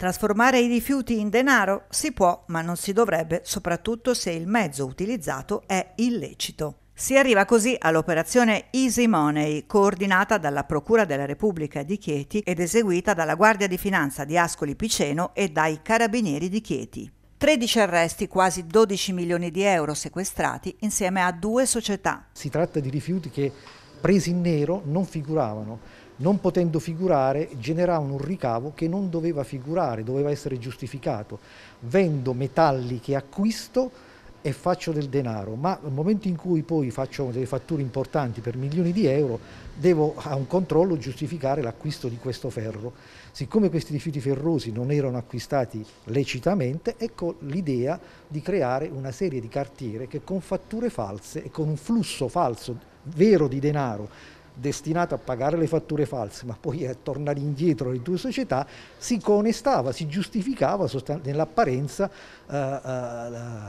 Trasformare i rifiuti in denaro si può, ma non si dovrebbe, soprattutto se il mezzo utilizzato è illecito. Si arriva così all'operazione Easy Money, coordinata dalla Procura della Repubblica di Chieti ed eseguita dalla Guardia di Finanza di Ascoli Piceno e dai Carabinieri di Chieti. 13 arresti, quasi 12 milioni di euro sequestrati insieme a due società. Si tratta di rifiuti che presi in nero non figuravano non potendo figurare generava un ricavo che non doveva figurare, doveva essere giustificato. Vendo metalli che acquisto e faccio del denaro, ma nel momento in cui poi faccio delle fatture importanti per milioni di euro, devo a un controllo giustificare l'acquisto di questo ferro. Siccome questi rifiuti ferrosi non erano acquistati lecitamente, ecco l'idea di creare una serie di cartiere che con fatture false e con un flusso falso vero di denaro destinato a pagare le fatture false ma poi a tornare indietro alle due società, si conestava, si giustificava nell'apparenza eh,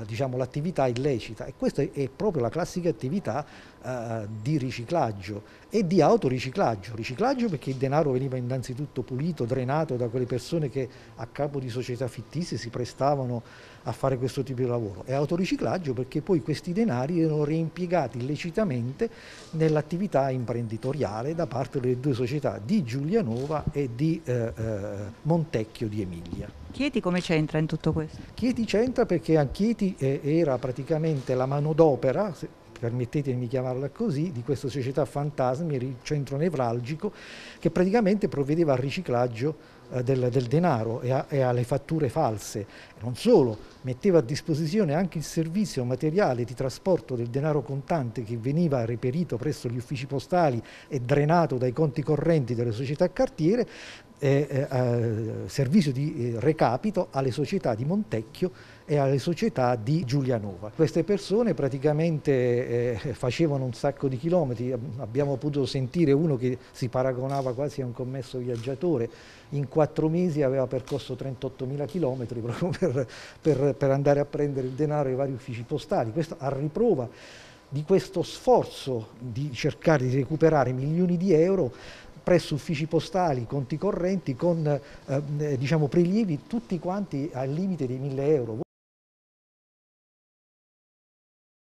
eh, diciamo, l'attività illecita e questa è proprio la classica attività eh, di riciclaggio e di autoriciclaggio, riciclaggio perché il denaro veniva innanzitutto pulito, drenato da quelle persone che a capo di società fittizie si prestavano a fare questo tipo di lavoro e autoriciclaggio perché poi questi denari erano reimpiegati illecitamente nell'attività imprenditoriale editoriale da parte delle due società di Giulianova e di eh, eh, Montecchio di Emilia. Chieti come c'entra in tutto questo? Chieti c'entra perché a Chieti eh, era praticamente la manodopera, permettetemi di chiamarla così, di questa società fantasmi, il centro nevralgico, che praticamente provvedeva al riciclaggio eh, del, del, denaro e, a, e, alle fatture false. Non solo, metteva a disposizione anche il servizio materiale di trasporto del denaro contante che veniva reperito presso gli uffici postali e drenato dai conti correnti delle società cartiere, eh, eh, eh servizio di eh, recapito alle società di Montecchio e alle società di Giulianova. Queste persone praticamente eh, facevano un sacco di chilometri, abbiamo potuto sentire uno che si paragonava quasi a un commesso viaggiatore in quattro mesi aveva percorso 38.000 km proprio per, per, per, andare a prendere il denaro ai vari uffici postali. Questo a riprova di questo sforzo di cercare di recuperare milioni di euro presso uffici postali, conti correnti, con eh, eh diciamo, prelievi tutti quanti al limite dei 1.000 euro.